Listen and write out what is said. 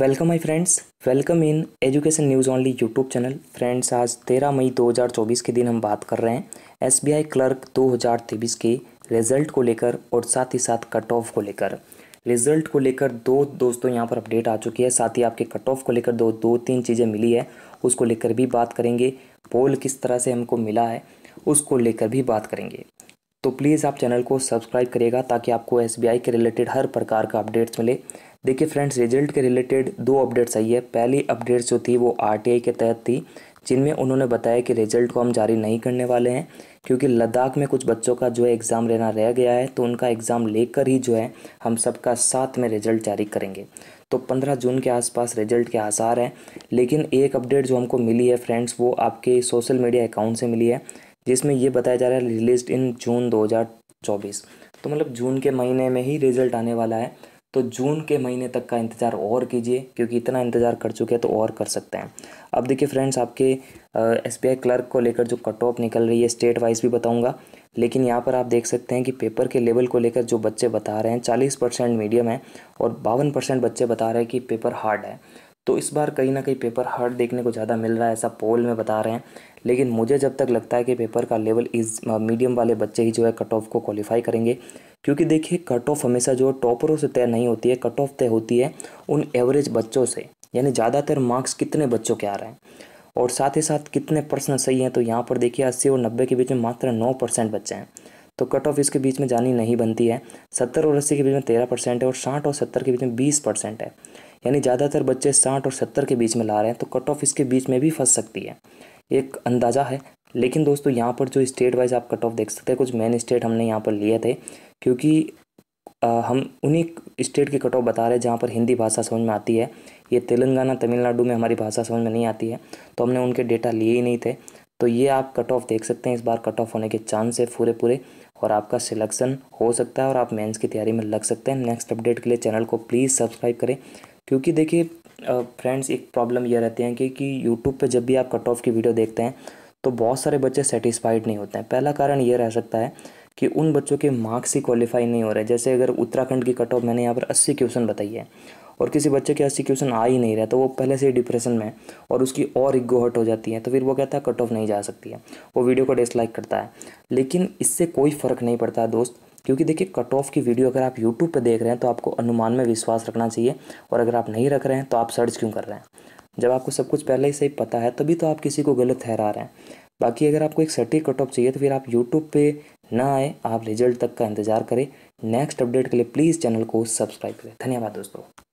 welcome my friends welcome in education news only YouTube channel friends आज 13 मई 2024 के दिन हम बात कर रहे हैं एसबीआई क्लर्क 2023 के रिजल्ट को लेकर और साथ ही साथ कट ऑफ को लेकर रिजल्ट को लेकर दो दोस्तों यहाँ पर अपडेट आ चुकी है साथ ही आपके कट ऑफ को लेकर दो दो तीन चीज़ें मिली है उसको लेकर भी बात करेंगे पोल किस तरह से हमको मिला है उसको लेकर भी बात करेंगे तो प्लीज़ आप चैनल को सब्सक्राइब करिएगा ताकि आपको एस के रिलेटेड हर प्रकार का अपडेट्स मिले देखिए फ्रेंड्स रिजल्ट के रिलेटेड दो अपडेट्स आई है पहली अपडेट्स जो थी वो आर के तहत थी जिनमें उन्होंने बताया कि रिजल्ट को हम जारी नहीं करने वाले हैं क्योंकि लद्दाख में कुछ बच्चों का जो है एग्ज़ाम लेना रह गया है तो उनका एग्ज़ाम लेकर ही जो है हम सबका साथ में रिजल्ट जारी करेंगे तो 15 जून के आसपास रिजल्ट के आसार हैं लेकिन एक अपडेट जो हमको मिली है फ्रेंड्स वो आपके सोशल मीडिया अकाउंट से मिली है जिसमें ये बताया जा रहा है रिलीज इन जून दो तो मतलब जून के महीने में ही रिजल्ट आने वाला है तो जून के महीने तक का इंतज़ार और कीजिए क्योंकि इतना इंतज़ार कर चुके हैं तो और कर सकते हैं अब देखिए फ्रेंड्स आपके एस बी आई क्लर्क को लेकर जो कट ऑफ निकल रही है स्टेट वाइज भी बताऊंगा लेकिन यहाँ पर आप देख सकते हैं कि पेपर के लेवल को लेकर जो बच्चे बता रहे हैं चालीस परसेंट मीडियम है और बावन परसेंट बच्चे बता रहे हैं कि पेपर हार्ड है तो इस बार कहीं ना कहीं पेपर हार्ड देखने को ज़्यादा मिल रहा है ऐसा पोल में बता रहे हैं लेकिन मुझे जब तक लगता है कि पेपर का लेवल इस मीडियम वाले बच्चे ही जो है कट ऑफ को क्वालिफाई करेंगे क्योंकि देखिए कट ऑफ हमेशा जो टॉपरों से तय नहीं होती है कट ऑफ तय होती है उन एवरेज बच्चों से यानी ज़्यादातर मार्क्स कितने बच्चों के आ रहे हैं और साथ ही साथ कितने पर्सन सही हैं तो यहाँ पर देखिए अस्सी और नब्बे के बीच में मात्र नौ परसेंट बच्चे हैं तो कट ऑफ इसके बीच में जानी नहीं बनती है सत्तर और अस्सी के बीच में तेरह परसेंट है और साठ और सत्तर के बीच में बीस परसेंट है यानी ज़्यादातर बच्चे साठ और सत्तर के बीच में ला रहे हैं तो कट ऑफ इसके बीच में भी फंस सकती है एक अंदाज़ा है लेकिन दोस्तों यहाँ पर जो स्टेट वाइज आप कट ऑफ देख सकते हैं कुछ मेन स्टेट हमने यहाँ पर लिए थे क्योंकि आ, हम उन्हीं स्टेट के कट ऑफ बता रहे हैं जहाँ पर हिंदी भाषा समझ में आती है ये तेलंगाना तमिलनाडु में हमारी भाषा समझ में नहीं आती है तो हमने उनके डेटा लिए ही नहीं थे तो ये आप कट ऑफ देख सकते हैं इस बार कट ऑफ होने के चांस है पूरे पूरे और आपका सिलेक्शन हो सकता है और आप मेंस की तैयारी में लग सकते हैं नेक्स्ट अपडेट के लिए चैनल को प्लीज़ सब्सक्राइब करें क्योंकि देखिए फ्रेंड्स एक प्रॉब्लम यह रहती है कि कि यूट्यूब पे जब भी आप कट ऑफ की वीडियो देखते हैं तो बहुत सारे बच्चे सेटिस्फाइड नहीं होते हैं पहला कारण ये रह सकता है कि उन बच्चों के मार्क्स ही क्वालिफाई नहीं हो रहे जैसे अगर उत्तराखंड की कट ऑफ मैंने यहाँ पर अस्सी क्वेश्चन बताई है और किसी बच्चे के अस्सी क्वेश्चन आ ही नहीं रहा तो वो पहले से ही डिप्रेशन में और उसकी और इग्गो हट हो जाती है तो फिर वो कहता है कट ऑफ नहीं जा सकती है वो वीडियो को डिसलाइक करता है लेकिन इससे कोई फ़र्क नहीं पड़ता दोस्त क्योंकि देखिए कट ऑफ की वीडियो अगर आप यूट्यूब पर देख रहे हैं तो आपको अनुमान में विश्वास रखना चाहिए और अगर आप नहीं रख रहे हैं तो आप सर्च क्यों कर रहे हैं जब आपको सब कुछ पहले ही सही पता है तभी तो आप किसी को गलत ठहरा रहे हैं बाकी अगर आपको एक सटीक कट ऑफ चाहिए तो फिर आप यूट्यूब पर ना आए आप रिजल्ट तक का इंतज़ार करें नेक्स्ट अपडेट के लिए प्लीज़ चैनल को सब्सक्राइब करें धन्यवाद दोस्तों